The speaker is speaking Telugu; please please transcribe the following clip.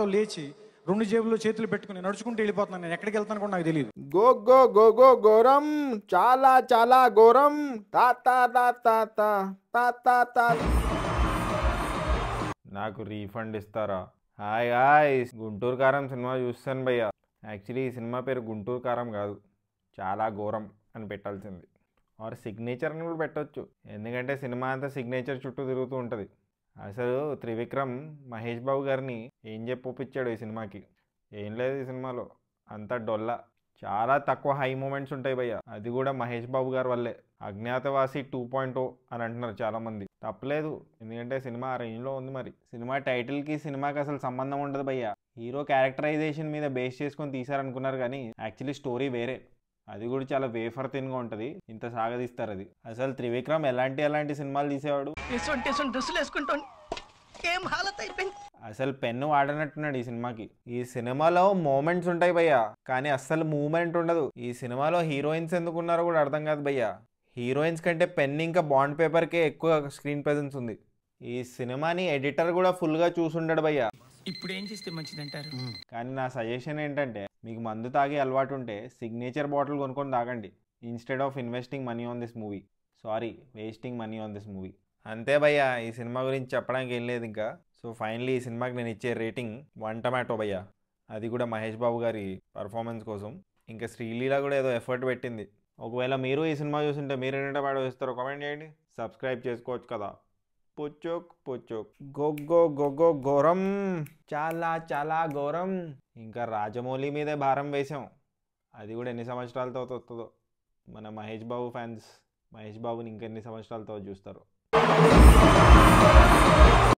మొత్తం లేచి రెండు జేబుల్లో చేతులు పెట్టుకుని నడుచుకుంటూ వెళ్ళిపోతున్నాను నేను ఎక్కడికి వెళ్తాను కూడా నాకు తెలియదు గో గో గో గో ఘోరం చాలా చాలా ఘోరం తా తా తా తా తా తా తా తా నాకు రీఫండ్ ఇస్తారా హాయ్ హాయ్ గుంటూరు కారం సినిమా చూస్తాను భయ్య యాక్చువల్లీ ఈ సినిమా పేరు గుంటూరు కారం కాదు చాలా ఘోరం అని పెట్టాల్సింది ఆర్ సిగ్నేచర్ అని కూడా పెట్టవచ్చు ఎందుకంటే సినిమా అంతా సిగ్నేచర్ చుట్టూ తిరుగుతూ ఉంటుంది అసలు త్రివిక్రమ్ మహేష్ బాబు గారిని ఏం చెప్పొప్పించాడు ఈ సినిమాకి ఏం లేదు ఈ సినిమాలో అంతా డొల్ల చాలా తక్కువ హై మూమెంట్స్ ఉంటాయి భయ్య అది కూడా మహేష్ బాబు గారు వల్లే అజ్ఞాతవాసి టూ పాయింట్ ఓ అని అంటున్నారు చాలామంది తప్పలేదు ఎందుకంటే సినిమా ఆ రేంజ్లో ఉంది మరి సినిమా టైటిల్కి సినిమాకి అసలు సంబంధం ఉండదు భయ్య హీరో క్యారెక్టరైజేషన్ మీద బేస్ చేసుకొని తీశారనుకున్నారు కానీ యాక్చువల్లీ స్టోరీ వేరే అది కూడా చాలా వేఫర్ గా ఉంటుంది ఇంత సాగదీస్తారు అది అసలు త్రివిక్రమ్ ఎలాంటి ఎలాంటి సినిమాలు తీసేవాడు అసలు పెన్ను వాడనట్టున్నాడు ఈ సినిమాకి ఈ సినిమాలో మూమెంట్స్ ఉంటాయి భయ్యా కానీ అస్సలు మూమెంట్ ఉండదు ఈ సినిమాలో హీరోయిన్స్ ఎందుకున్నారో కూడా అర్థం కాదు భయ్యా హీరోయిన్స్ కంటే పెన్ ఇంకా బాండ్ పేపర్కే ఎక్కువ స్క్రీన్ ప్రెజెన్స్ ఉంది ఈ సినిమాని ఎడిటర్ కూడా ఫుల్గా చూసుండడు భయ్యా ఇప్పుడు ఏం చేస్తే అంటారు కానీ నా సజెషన్ ఏంటంటే మీకు మందు తాగే అలవాటు ఉంటే సిగ్నేచర్ బాటిల్ కొనుక్కొని తాగండి instead of investing money on this movie sorry wasting money on this movie అంతే భయ్యా ఈ సినిమా గురించి చెప్పడానికి ఏం లేదు ఇంకా సో ఫైనలీ ఈ సినిమాకి నేను ఇచ్చే రేటింగ్ వన్ టమాటో భయ్యా అది కూడా మహేష్ బాబు గారి పర్ఫార్మెన్స్ కోసం ఇంకా శ్రీలీల కూడా ఏదో ఎఫర్ట్ పెట్టింది ఒకవేళ మీరు ఈ సినిమా చూసుంటే మీరు ఎన్ని టమాటో ఇస్తారో కామెంట్ చేయండి సబ్స్క్రైబ్ చేసుకోవచ్చు కదా పుచ్చుక్ పుచ్చుక్ గొగ్గో గొగ్గో ఘోరం చాలా చాలా ఘోరం ఇంకా రాజమౌళి మీదే భారం వేసాం అది కూడా ఎన్ని సంవత్సరాలతో వస్తుందో మన మహేష్ బాబు ఫ్యాన్స్ మహేష్ బాబుని ఇంకెన్ని సంవత్సరాలతో చూస్తారు